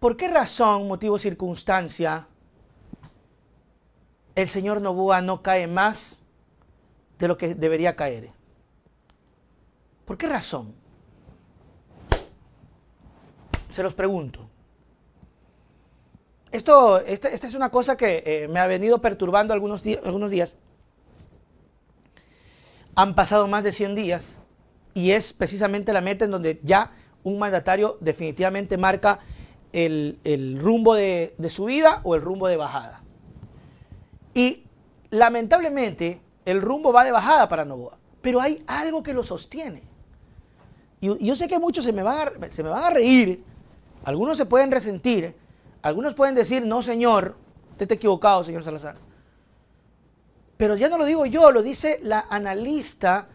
¿Por qué razón, motivo, circunstancia el señor Novoa no cae más de lo que debería caer? ¿Por qué razón? Se los pregunto. Esto, esta, es una cosa que eh, me ha venido perturbando algunos, algunos días. Han pasado más de 100 días y es precisamente la meta en donde ya un mandatario definitivamente marca el, rumbo de, de subida o el rumbo de bajada. Y lamentablemente el rumbo va de bajada para Novoa, pero hay algo que lo sostiene. Y yo sé que muchos se me, van a, se me a reír, algunos se pueden resentir, algunos pueden decir, no señor, usted está equivocado, señor Salazar. Pero ya no lo digo yo, lo dice la analista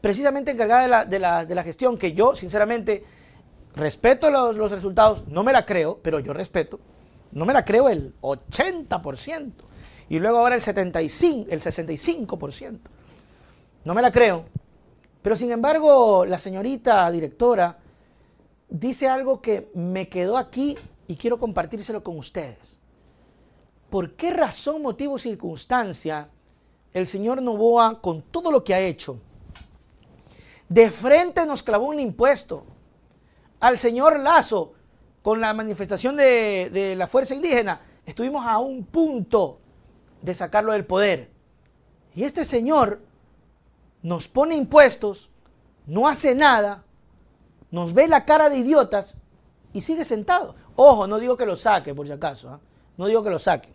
precisamente encargada de la, de la gestión, que yo sinceramente respeto los, los resultados, no me la creo, pero yo respeto, no me la creo el 80%. Y luego ahora el 75%, el 65%. No me la creo. Pero sin embargo, la señorita directora dice algo que me quedó aquí y quiero compartírselo con ustedes. ¿Por qué razón, motivo, circunstancia el señor Novoa, con todo lo que ha hecho, de frente nos clavó un impuesto al señor Lazo con la manifestación de, la fuerza indígena, estuvimos a un punto de sacarlo del poder. Y este señor nos pone impuestos, no hace nada, nos ve la cara de idiotas y sigue sentado. Ojo, no digo que lo saque, por si acaso. ¿ah? No digo que lo saque.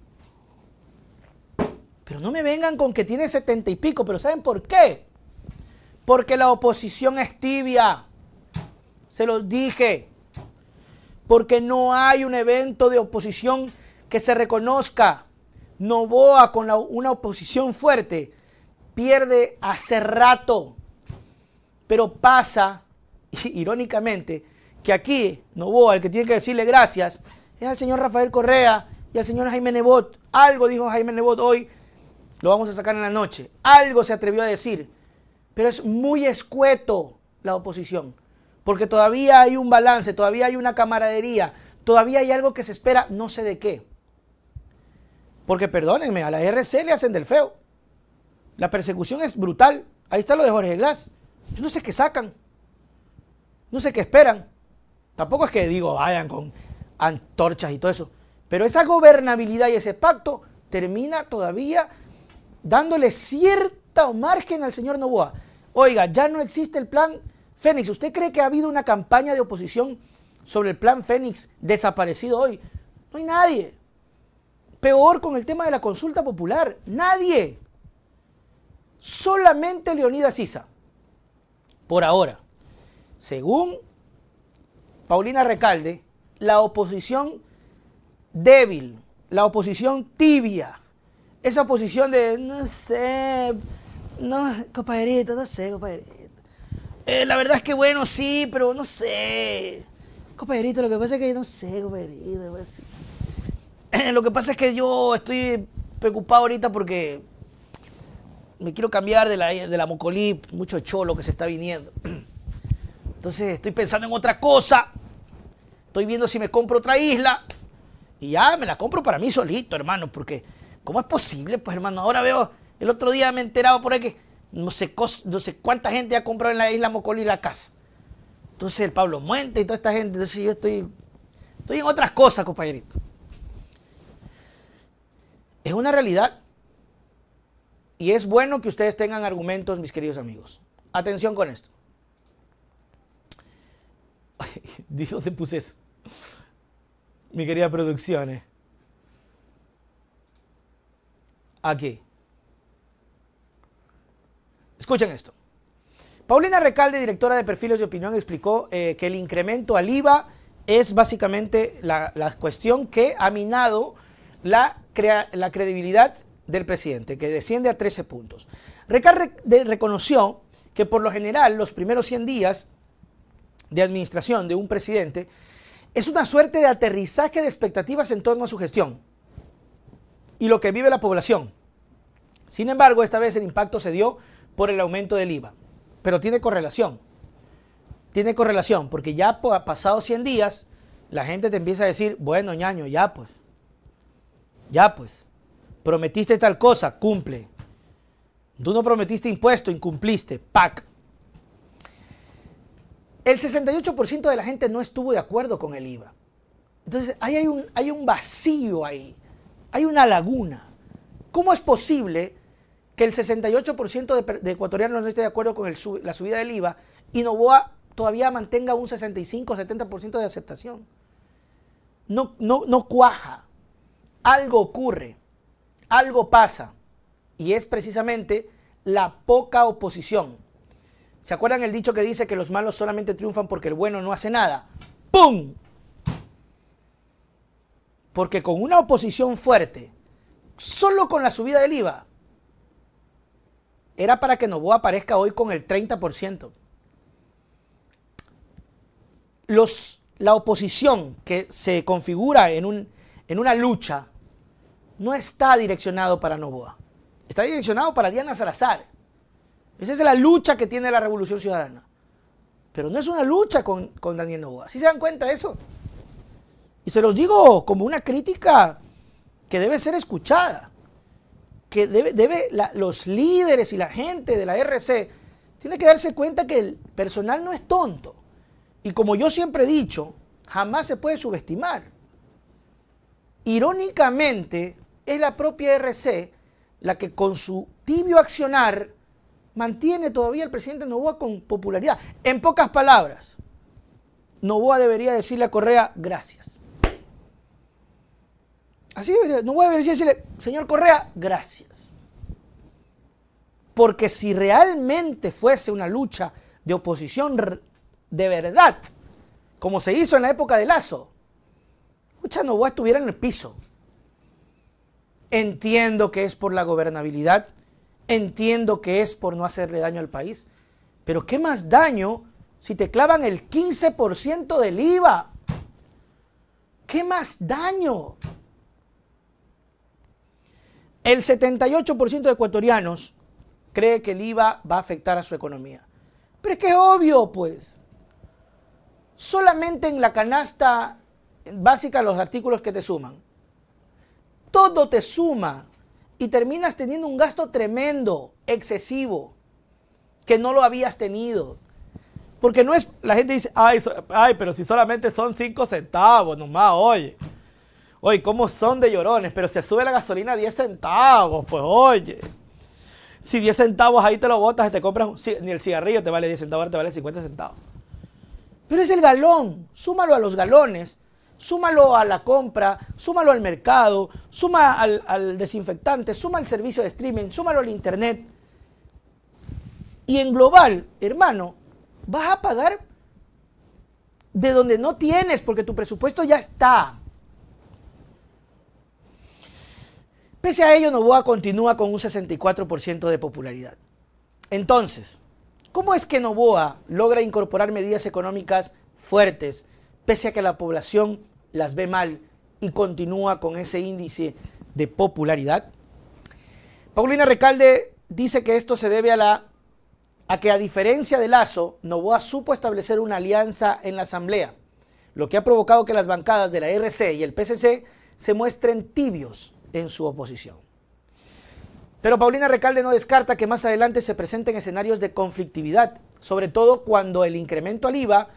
Pero no me vengan con que tiene setenta y pico, pero ¿saben por qué? Porque la oposición es tibia. Se los dije. Porque no hay un evento de oposición que se reconozca. Novoa con una oposición fuerte pierde hace rato. Pero pasa, irónicamente, que aquí Novoa, el que tiene que decirle gracias, es al señor Rafael Correa y al señor Jaime Nebot. Algo dijo Jaime Nebot hoy, lo vamos a sacar en la noche. Algo se atrevió a decir, pero es muy escueto la oposición porque todavía hay un balance, todavía hay una camaradería, todavía hay algo que se espera, no sé de qué. Porque perdónenme, a la RC le hacen del feo. La persecución es brutal. Ahí está lo de Jorge Glass. Yo no sé qué sacan. No sé qué esperan. Tampoco es que digo vayan con antorchas y todo eso. Pero esa gobernabilidad y ese pacto termina todavía dándole cierta margen al señor Novoa. Oiga, ya no existe el plan Fénix, ¿usted cree que ha habido una campaña de oposición sobre el plan Fénix desaparecido hoy? No hay nadie. Peor con el tema de la consulta popular. Nadie. Solamente Leonidas Sisa. Por ahora. Según Paulina Recalde, la oposición débil, la oposición tibia, esa oposición de no sé, no, compañerito, no sé, compadrito, eh, la verdad es que bueno, sí, pero no sé. Compadrito, lo que pasa es que yo no sé, compadrito. Pues lo que pasa es que yo estoy preocupado ahorita porque me quiero cambiar de la, de mucho cholo que se está viniendo. Entonces estoy pensando en otra cosa. Estoy viendo si me compro otra isla. Y ya me la compro para mí solito, hermano, porque ¿cómo es posible? Pues, hermano, ahora veo, el otro día me enteraba por ahí que no sé, cuánta gente ha comprado en la isla Mocoli la casa. Entonces el Pablo Muente y toda esta gente. Entonces yo estoy, estoy en otras cosas, compañerito. Es una realidad. Y es bueno que ustedes tengan argumentos, mis queridos amigos. Atención con esto. ¿De te puse eso? Mi querida producción eh. Aquí. Escuchen esto. Paulina Recalde, directora de Perfiles de Opinión, explicó eh, que el incremento al IVA es básicamente la, cuestión que ha minado la, la, credibilidad del presidente, que desciende a 13 puntos. Recalde reconoció que por lo general los primeros 100 días de administración de un presidente es una suerte de aterrizaje de expectativas en torno a su gestión y lo que vive la población. Sin embargo, esta vez el impacto se dio por el aumento del IVA. Pero tiene correlación. Tiene correlación, porque ya ha pasado 100 días, la gente te empieza a decir, bueno, ñaño, ya pues. Ya pues. Prometiste tal cosa, cumple. Tú no prometiste impuesto, incumpliste. PAC. El 68% de la gente no estuvo de acuerdo con el IVA. Entonces, ahí hay un, hay un vacío ahí. Hay una laguna. ¿Cómo es posible que el 68% de, ecuatorianos no esté de acuerdo con la subida del IVA y Novoa todavía mantenga un 65-70% de aceptación. No, no, no cuaja. Algo ocurre, algo pasa y es precisamente la poca oposición. ¿Se acuerdan el dicho que dice que los malos solamente triunfan porque el bueno no hace nada? ¡Pum! Porque con una oposición fuerte, solo con la subida del IVA, era para que Novoa aparezca hoy con el 30%. la oposición que se configura en, un, en una lucha no está direccionado para Novoa. Está direccionado para Diana Salazar. Esa es la lucha que tiene la Revolución Ciudadana. Pero no es una lucha con, con Daniel Novoa. ¿Sí se dan cuenta de eso? Y se los digo como una crítica que debe ser escuchada que debe, los líderes y la gente de la RC tiene que darse cuenta que el personal no es tonto. Y como yo siempre he dicho, jamás se puede subestimar. Irónicamente, es la propia RC la que con su tibio accionar mantiene todavía al presidente Novoa con popularidad. En pocas palabras, Novoa debería decirle a Correa gracias. Así No voy a venir decirle, señor Correa, gracias. Porque si realmente fuese una lucha de oposición de verdad, como se hizo en la época de Lazo, Lucha a estuviera en el piso. Entiendo que es por la gobernabilidad, entiendo que es por no hacerle daño al país, pero ¿qué más daño si te clavan el 15% del IVA? ¿Qué más daño? El 78% de ecuatorianos cree que el IVA va a afectar a su economía. Pero es que es obvio, pues. Solamente en la canasta básica los artículos que te suman. Todo te suma y terminas teniendo un gasto tremendo, excesivo, que no lo habías tenido. Porque no es, la gente dice, ay, ay pero si solamente son 5 centavos, nomás, oye. Oye, ¿cómo son de llorones? Pero se sube la gasolina a 10 centavos, pues oye. Si 10 centavos ahí te lo botas, te compras ni el cigarrillo te vale 10 centavos, ahora te vale 50 centavos. Pero es el galón, súmalo a los galones, súmalo a la compra, súmalo al mercado, suma al, al desinfectante, suma al servicio de streaming, súmalo al internet. Y en global, hermano, vas a pagar de donde no tienes porque tu presupuesto ya está. Pese a ello, Novoa continúa con un 64% de popularidad. Entonces, ¿cómo es que Novoa logra incorporar medidas económicas fuertes pese a que la población las ve mal y continúa con ese índice de popularidad? Paulina Recalde dice que esto se debe a la a que a diferencia de Lazo, Novoa supo establecer una alianza en la Asamblea, lo que ha provocado que las bancadas de la RC y el PCC se muestren tibios en su oposición. Pero Paulina Recalde no descarta que más adelante se presenten escenarios de conflictividad, sobre todo cuando el incremento al IVA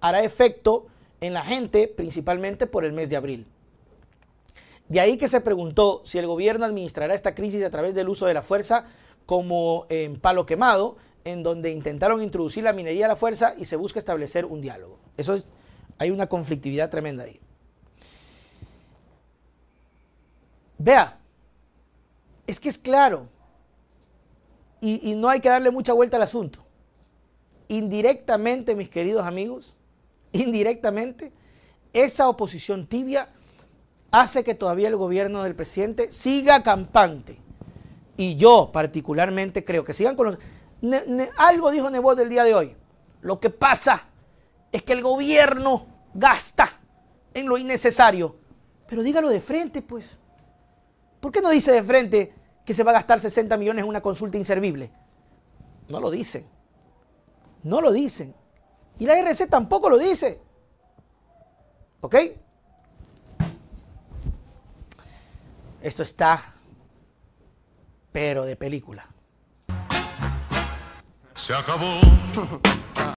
hará efecto en la gente, principalmente por el mes de abril. De ahí que se preguntó si el gobierno administrará esta crisis a través del uso de la fuerza como en palo quemado, en donde intentaron introducir la minería a la fuerza y se busca establecer un diálogo. Eso es, hay una conflictividad tremenda ahí. Vea, es que es claro y, no hay que darle mucha vuelta al asunto. Indirectamente, mis queridos amigos, indirectamente, esa oposición tibia hace que todavía el gobierno del presidente siga campante. Y yo particularmente creo que sigan con los... algo dijo Nebot del día de hoy. Lo que pasa es que el gobierno gasta en lo innecesario. Pero dígalo de frente, pues. ¿Por qué no dice de frente que se va a gastar 60 millones en una consulta inservible? No lo dicen. No lo dicen. Y la RC tampoco lo dice. ¿Ok? Esto está, pero de película. Se acabó.